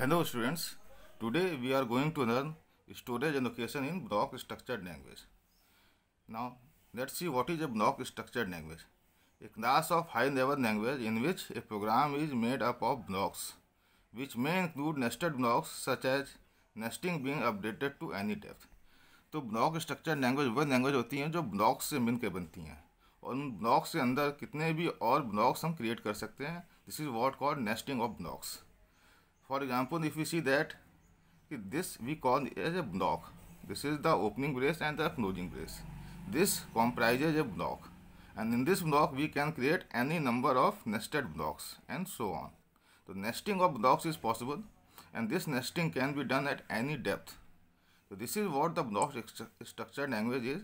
Hello students today we are going to learn storage and location in block structured language now let's see what is a block structured language a class of high level language in which a program is made up of blocks which may include nested blocks such as nesting being updated to any depth तो block structure language वह language होती हैं जो blocks से मिल बनती हैं और उन ब्लॉक्स के अंदर कितने भी और ब्लॉक्स हम क्रिएट कर सकते हैं this is what called nesting of blocks for example if we see that this we call as a block this is the opening brace and the closing brace this comprises a block and in this block we can create any number of nested blocks and so on The nesting of blocks is possible and this nesting can be done at any depth so this is what the block structured language is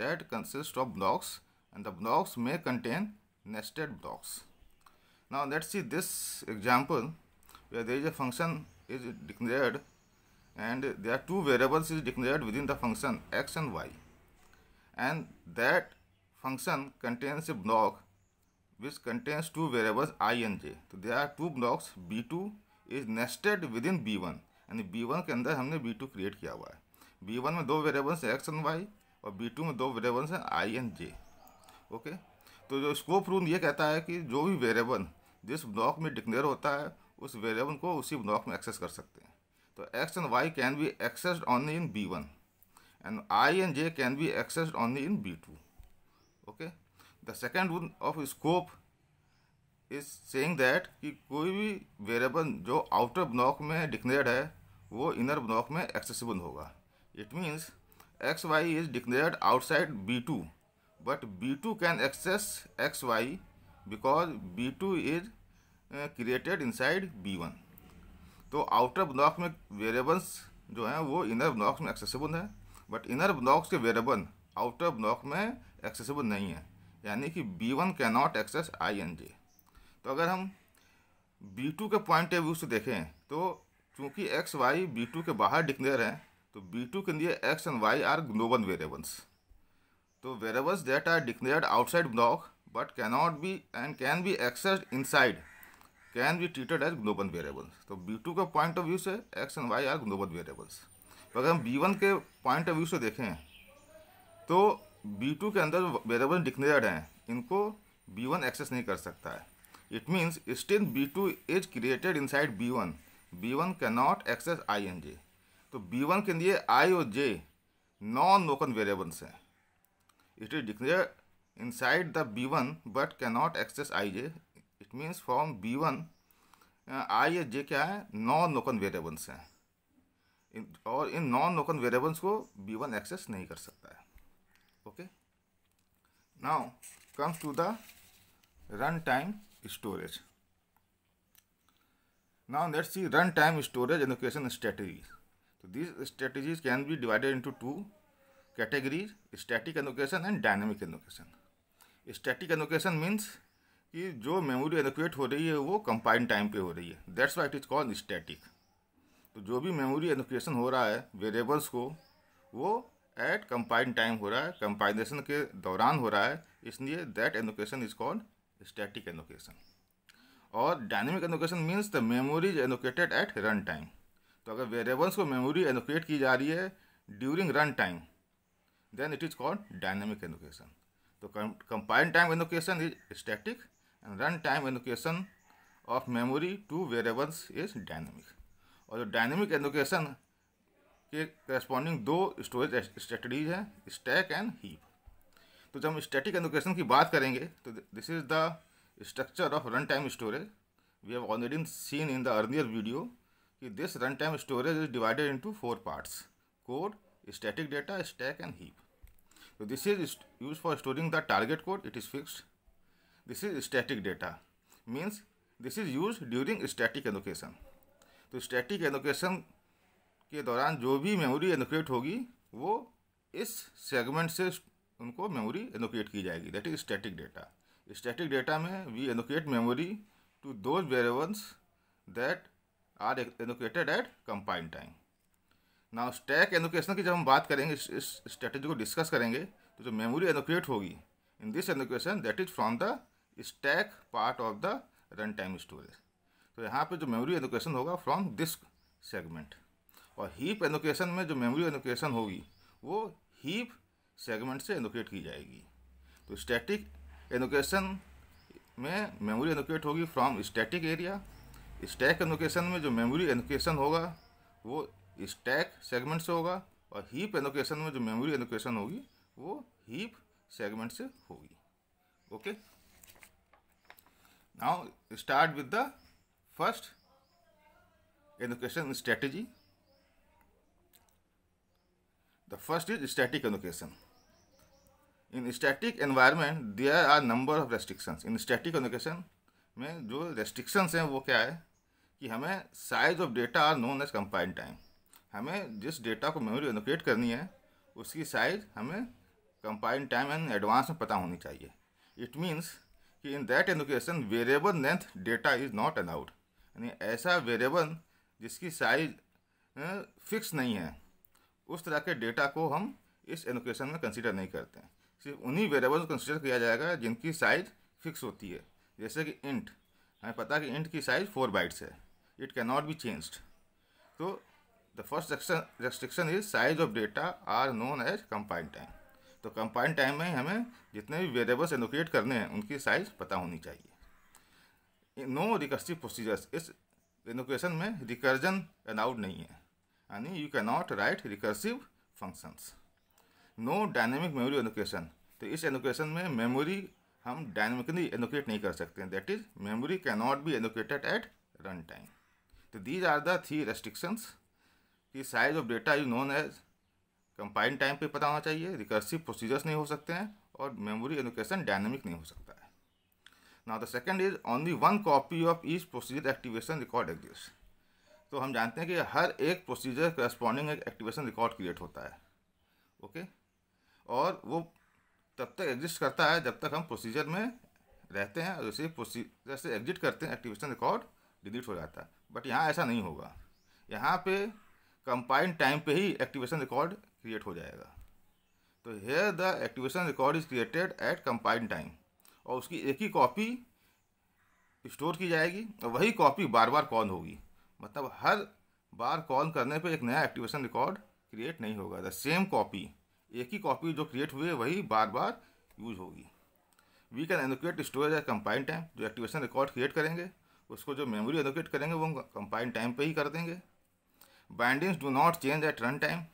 that consists of blocks and the blocks may contain nested blocks now let's see this example where there is a function is declared and there are two variables is declared within the function x and y and that function contains a block which contains two variables i and j so there are two blocks b2 is nested within b1 and b1 ke andar humne b2 create kiya hua hai b1 mein do variables hai x and y aur b2 mein do variables hai i and j okay तो जो scope rule ये कहता है कि जो भी variable जिस block में डिक्लेयर होता है उस वेरिएबल को उसी ब्लॉक में एक्सेस कर सकते हैं तो X and Y can be accessed only in B one and I and J can be accessed only in B two okay the second rule of scope is saying that कि कोई भी variable जो outer block में declared है वो inner block में accessible होगा it means X Y is declared outside B two but B two can access X Y because B two is created inside B one तो outer block में variables जो हैं वो inner block में accessible हैं but inner blocks के variable outer block में accessible नहीं है यानी कि B one can not access I and J तो अगर हम बी टू के पॉइंट ऑफ व्यू से देखें तो चूँकि एक्स वाई बी टू के बाहर डिक्लेयर हैं तो बी टू के लिए X and Y are global variables तो variables that are declared outside block but cannot be and can be accessed inside can be treated as global variables तो B two के point of view से X and Y are global variables तो अगर हम B one के point of view से देखें तो बी टू के अंदर वेरिएबल डिक्लेयर्ड हैं इनको बी वन एक्सेस नहीं कर सकता है it means still B two is created inside B one B one can not access I and J तो बी वन के लिए आई और जे नॉन लोकन वेरिएबल्स हैं it is declare inside the B one but can not access I J means from B one I H J क्या है non नोकन variables हैं और इन नॉन नोकन वेरिएबल्स को बी वन एक्सेस नहीं कर सकता है okay now comes to the run time storage now let's see run time storage allocation strategy तो this strategies can be divided into two categories static allocation and dynamic allocation static allocation means कि जो memory allocate हो रही है वो कंपाइन time पे हो रही है that's why it is called static तो जो भी मेमोरी एलोकेशन हो रहा है वेरिएबल्स को वो एट कंपाइन टाइम हो रहा है कंपाइलेशन के दौरान हो रहा है इसलिए that allocation is called static allocation और dynamic allocation means the memory is allocated at run time तो अगर वेरिएबल्स को मेमोरी एनोकेट की जा रही है during run time then it is called dynamic allocation तो compile time allocation is static run time allocation of memory to variables is dynamic और जो डायनेमिक एलोकेशन के करस्पॉन्डिंग दो स्टोरेज स्ट्रेटडीज हैं स्टैक एंड हीप तो जब हम static allocation की बात करेंगे तो this is the structure of run time storage we have already seen in the अर्नियर वीडियो कि this run time storage is divided into four parts code static data stack and heap तो this is use for storing the target code it is fixed this is static data means this is use during static allocation तो static एनोकेशन के दौरान जो भी memory allocate होगी वो इस segment से उनको मेमोरी एनोकेट की जाएगी that is static data static data में we allocate memory to those variables that are allocated at compiled time now stack allocation की जब हम बात करेंगे इस स्ट्रेटेजी को डिस्कस करेंगे तो जो मेमोरी एनोकेट होगी in this allocation that is from the stack part of the run time storage तो यहाँ पे जो मेमोरी एलोकेशन होगा फ्रॉम दिस सेगमेंट और हीप एलोकेशन में जो मेमोरी एलोकेशन होगी वो हीप सेगमेंट से एलोकेट की जाएगी तो स्टैटिक एलोकेशन में मेमोरी एलोकेट होगी from static area stack allocation में जो मेमोरी एलोकेशन होगा वो स्टैक सेगमेंट से होगा और हीप एलोकेशन में जो मेमोरी एलोकेशन होगी वो हीप सेगमेंट से होगी okay Now start with the first education strategy. The first is static education. In static environment there are number of restrictions. In static education में जो restrictions हैं वो क्या है कि हमें size of data are known as कंपाइन time हमें जिस data को memory allocate करनी है उसकी size हमें कंपाइन time एंड advance में पता होनी चाहिए it means कि in that allocation variable length data is not allowed यानी ऐसा वेरिएबल जिसकी साइज फिक्स नहीं है उस तरह के डेटा को हम इस एनोकेशन में कंसिडर नहीं करते हैं सिर्फ उन्हीं वेरिएबल को कंसिडर किया जाएगा जिनकी साइज फिक्स होती है जैसे कि इंट हमें पता है कि इंट की साइज फोर बाइट्स है it can not be changed तो the first restriction is size of data are known as compiled time तो कंपाइन टाइम में हमें जितने भी वेरिएबल्स एनोकेट करने हैं उनकी साइज पता होनी चाहिए नो रिकर्सिव प्रोसीजर्स इस एनोकेशन में रिकर्जन अलाउड नहीं है यानी you can not write recursive functions no dynamic memory allocation तो इस एनोकेशन में मेमोरी हम डायनेमिकली एनोकेट नहीं कर सकते हैं that is memory can not be allocated at run time तो these are the three restrictions कि size of data is known as compile time पे पता होना चाहिए रिकर्सिव प्रोसीजर्स नहीं हो सकते हैं और मेमोरी एलोकेशन डायनामिक नहीं हो सकता है now the second is only one copy of each procedure activation record exist तो हम जानते हैं कि हर एक प्रोसीजर करस्पॉन्डिंग एक एक्टिवेशन रिकॉर्ड क्रिएट होता है ओके okay? और वो तब तक एग्जिस्ट करता है जब तक हम प्रोसीजर में रहते हैं और उसी प्रोसीजर से एग्जिट करते हैं एक्टिवेशन रिकॉर्ड डिलीट हो जाता है बट यहाँ ऐसा नहीं होगा यहाँ पे कंपाइंड टाइम पे ही एक्टिवेशन रिकॉर्ड क्रिएट हो जाएगा तो here the activation record is created at compile time और उसकी एक ही कॉपी स्टोर की जाएगी और वही कॉपी बार बार कॉल होगी मतलब हर बार कॉल करने पे एक नया एक्टिवेशन रिकॉर्ड क्रिएट नहीं होगा द सेम कॉपी एक ही कॉपी जो क्रिएट हुई है वही बार बार यूज होगी we can allocate storage at compile time जो एक्टिवेशन रिकॉर्ड क्रिएट करेंगे उसको जो मेमोरी एनोकेट करेंगे वो कंपाइन टाइम पर ही कर देंगे bindings do not change at run time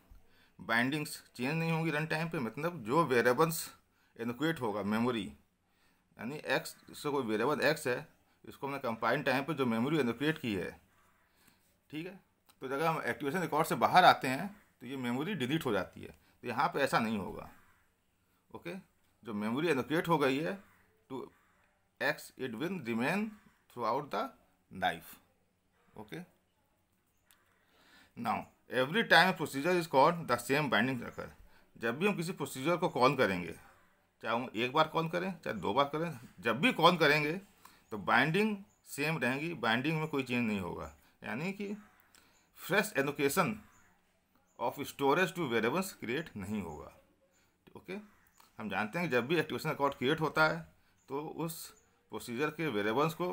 bindings change नहीं होंगी रन टाइम पे मतलब जो वेरेबल्स एनोकुएट होगा मेमोरी यानी एक्स जिससे कोई वेरेबल एक्स है इसको हमने कंपाइन टाइम पे जो मेमोरी एनोकुएट की है ठीक है तो अगर हम एक्टिवेशन रिकॉर्ड से बाहर आते हैं तो ये मेमोरी डिलीट हो जाती है तो यहाँ पर ऐसा नहीं होगा ओके जो मेमोरी एनोकुएट हो गई है to X it will remain throughout the life okay now every time procedure is call the same binding circle जब भी हम किसी प्रोसीजर को कॉल करेंगे चाहे हम एक बार कॉल करें चाहे दो बार करें जब भी कॉल करेंगे तो बाइंडिंग सेम रहेंगी बाइंडिंग में कोई चेंज नहीं होगा यानी कि fresh allocation of storage to variables create नहीं होगा ओके हम जानते हैं कि जब भी एक्टिवेशन अकाउंट क्रिएट होता है तो उस प्रोसीजर के वेरेबल्स को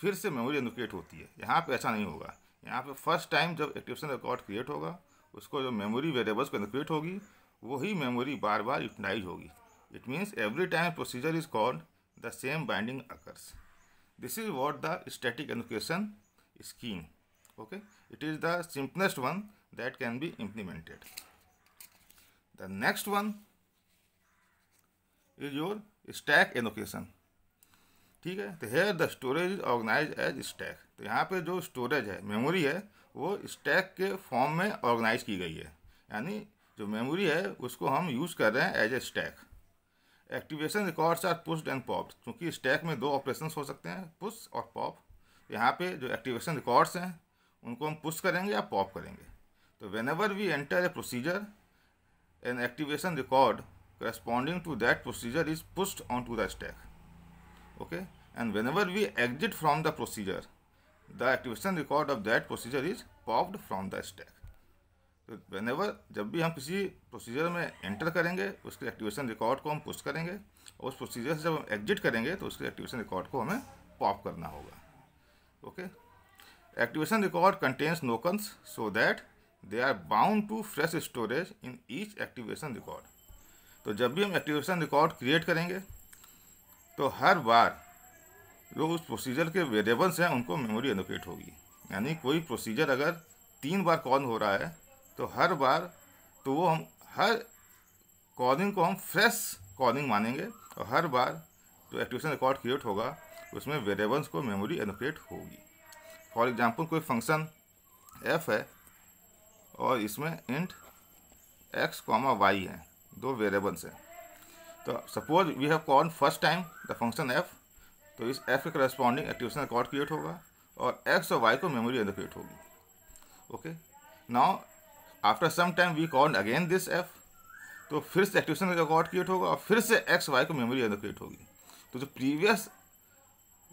फिर से मेमोरी एलोकेट होती है यहाँ पे ऐसा नहीं होगा यहाँ पे फर्स्ट टाइम जब एक्टिवेशन रिकॉर्ड क्रिएट होगा उसको जो मेमोरी वेरिएबल्स के अंदर क्रिएट होगी वही मेमोरी बार बार यूटिलाइज होगी it means every time procedure is called the same binding occurs this is what the static allocation scheme okay it is the simplest one that can be implemented the next one is your stack allocation ठीक है तो here the storage is organise as stack तो यहाँ पे जो storage है memory है वो स्टैक के फॉर्म में ऑर्गेनाइज की गई है यानी जो मेमोरी है उसको हम यूज़ कर रहे हैं as a stack activation records are pushed and pop क्योंकि स्टैक में दो ऑपरेशन हो सकते हैं पुश और पॉप तो यहाँ पे जो एक्टिवेशन रिकॉर्ड्स हैं उनको हम पुश करेंगे या पॉप करेंगे तो whenever we enter a procedure an activation record corresponding to that procedure is pushed on to the stack okay and whenever we exit from the procedure the activation record of that procedure is popped from the stack तो whenever जब भी हम किसी procedure में enter करेंगे उसके activation record को हम पुश करेंगे और उस प्रोसीजर से जब हम एग्जिट करेंगे तो उसके एक्टिवेशन रिकॉर्ड को हमें पॉप करना होगा okay activation record contains locals so that they are bound to fresh storage in each activation record तो जब भी हम एक्टिवेशन रिकॉर्ड क्रिएट करेंगे तो हर बार जो उस प्रोसीजर के वेरिएबल्स हैं उनको मेमोरी एलोकेट होगी यानी कोई प्रोसीजर अगर तीन बार कॉल हो रहा है तो हर बार तो वो हम हर कॉलिंग को हम फ्रेश कॉलिंग मानेंगे और हर बार जो एक्टिवेशन रिकॉर्ड क्रिएट होगा उसमें वेरिएबल्स को मेमोरी एलोकेट होगी फॉर एग्जांपल कोई फंक्शन एफ है और इसमें इंट एक्स कॉमा वाई है दो वेरिएबल्स हैं तो suppose we have call first time the function F तो इस एफ के करस्पॉन्डिंग एक्टिवेशन रिकॉर्ड क्रिएट होगा और एक्स और वाई को मेमोरी अंदर क्रिएट होगी okay now after some time we call again this F तो फिर से एक्टिवेशन रिकॉर्ड क्रिएट होगा और फिर से एक्स वाई को मेमोरी अंदर क्रिएट होगी तो जो प्रीवियस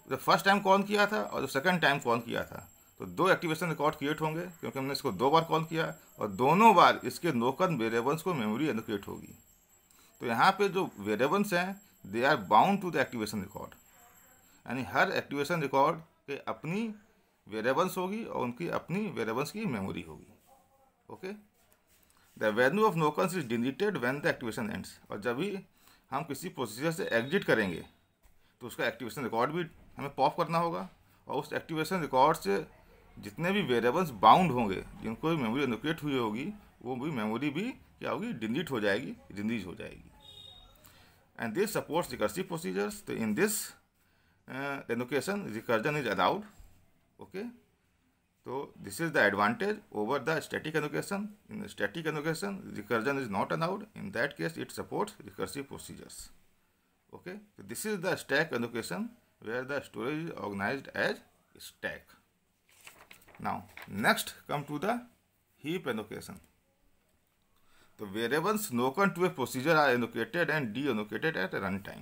जो फर्स्ट टाइम कॉल किया था और जो सेकेंड टाइम कॉल किया था तो दो एक्टिवेशन रिकॉर्ड क्रिएट होंगे क्योंकि हमने इसको दो बार कॉल किया और दोनों बार इसके नोकन वेरेबल्स को मेमोरी अंदर क्रिएट होगी तो यहाँ पे जो वेरिएबल्स हैं they are bound to the activation record यानी हर एक्टिवेशन रिकॉर्ड के अपनी वेरिएबल्स होगी और उनकी अपनी वेरिएबल्स की मेमोरी होगी okay the value of locals is deleted when the activation ends और जब भी हम किसी प्रोसीजर से एग्जिट करेंगे तो उसका एक्टिवेशन रिकॉर्ड भी हमें पॉप करना होगा और उस एक्टिवेशन रिकॉर्ड से जितने भी वेरिएबल्स बाउंड होंगे जिनको भी मेमोरी एनोकेट हुई होगी वो भी मेमोरी भी क्या होगी डिलीट हो जाएगी रिलीज हो जाएगी and this supports recursive procedures तो in this allocation recursion is allowed okay तो this is the advantage over the static allocation in static allocation recursion is not allowed in that case it supports recursive procedures okay तो this is the stack allocation where the storage is organise as stack now next come to the heap allocation The तो variables known to a procedure are allocated and allocated at run time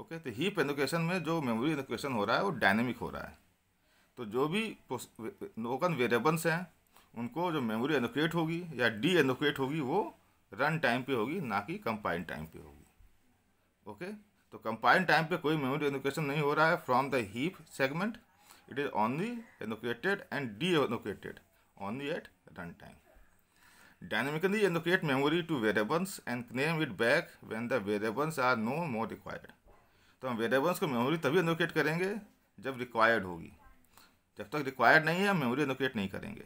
okay तो heap allocation में जो memory allocation हो रहा है वो dynamic हो रहा है तो जो भी नोकन वेरिएबल्स हैं उनको जो मेमोरी एलोकेट होगी या डी एलोकेट होगी वो रन टाइम पे होगी ना कि कंपाइन टाइम पे होगी ओके तो कंपाइन टाइम पे कोई मेमोरी एलोकेशन नहीं हो रहा है from the heap segment it is only allocated and deallocated only at run time dynamically allocate memory to variables and claim it back when the variables are no more required तो हम wearables को memory तभी एनोकेट करेंगे जब required होगी जब तक required नहीं है हम मेमोरी एलोकेट नहीं करेंगे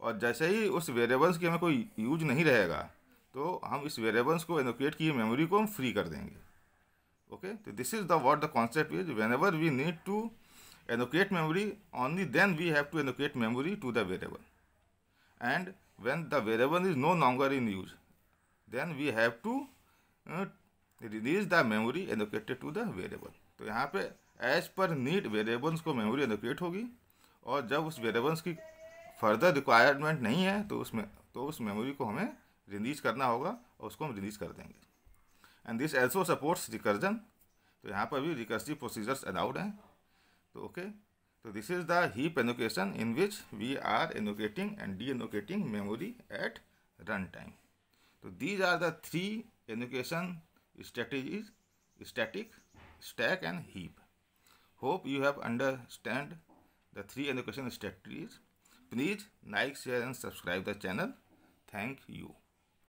और जैसे ही उस वेरिएबल्स की हमें कोई यूज नहीं रहेगा तो हम इस वेरिएबल्स को एनोकेट की मेमोरी को हम फ्री कर देंगे ओके तो this is the what the concept is whenever we need to allocate memory only then we have to allocate memory to the variable and when the variable is no longer in use then we have to release the memory memory to the variable तो यहाँ पे as per need variables को memory allocate होगी और जब उस wearables की further requirement नहीं है तो उसमें तो उस मेमोरी को हमें रिलीज करना होगा और उसको हम रिलीज कर देंगे and this also supports recursion तो यहाँ पर भी रिकर्सिव प्रोसीजर्स अलाउड हैं तो okay okay, So this is the heap allocation in which we are allocating and deallocating memory at runtime. So these are the three allocation strategies, static, stack and heap. Hope you have understand the three allocation strategies. Please like, share and subscribe the channel. Thank you.